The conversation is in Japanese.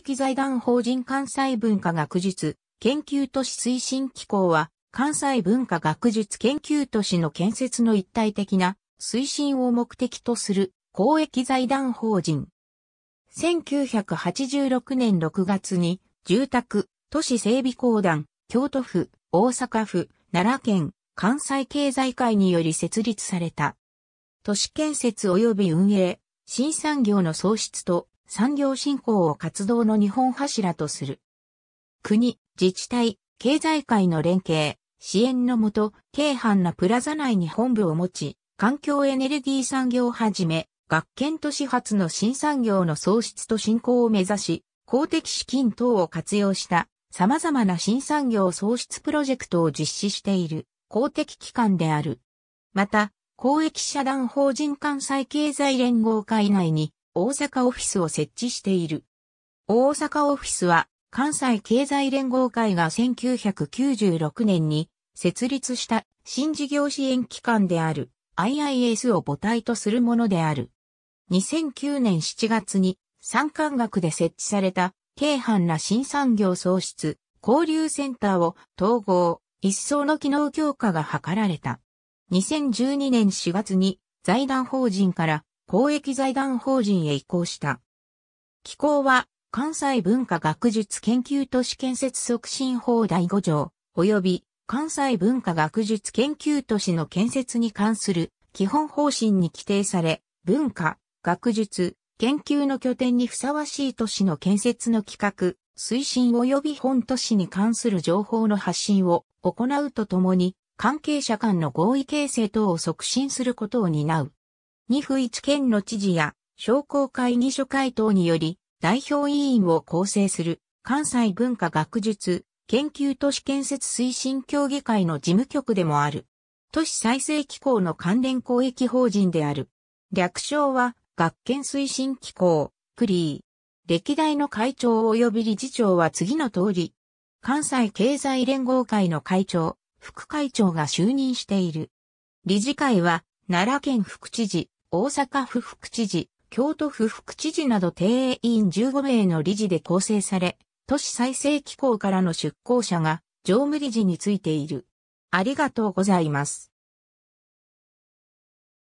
的財団法人関西文化学術研究都市推進機構は、関西文化学術研究都市の建設の一体的な推進を目的とする公益財団法人。1986年6月に住宅、都市整備公団、京都府、大阪府、奈良県、関西経済界により設立された。都市建設及び運営、新産業の創出と産業振興を活動の日本柱とする。国、自治体、経済界の連携、支援のもと、京阪なプラザ内に本部を持ち、環境エネルギー産業をはじめ、学研都市発の新産業の創出と振興を目指し、公的資金等を活用した様々な新産業創出プロジェクトを実施している公的機関である。また、公益社団法人関西経済連合会内に大阪オフィスを設置している。大阪オフィスは関西経済連合会が1996年に設立した新事業支援機関である IIS を母体とするものである。2009年7月に産官学で設置された京阪ら新産業創出交流センターを統合一層の機能強化が図られた。2012年4月に財団法人から公益財団法人へ移行した。機構は、関西文化学術研究都市建設促進法第5条、及び関西文化学術研究都市の建設に関する基本方針に規定され、文化、学術、研究の拠点にふさわしい都市の建設の企画、推進及び本都市に関する情報の発信を行うとともに、関係者間の合意形成等を促進することを担う。二府一県の知事や商工会議所会等により代表委員を構成する関西文化学術研究都市建設推進協議会の事務局でもある。都市再生機構の関連公益法人である。略称は学研推進機構、クリー。歴代の会長及び理事長は次の通り、関西経済連合会の会長、副会長が就任している。理事会は、奈良県副知事、大阪府副知事、京都府副知事など定員15名の理事で構成され、都市再生機構からの出向者が常務理事についている。ありがとうございます。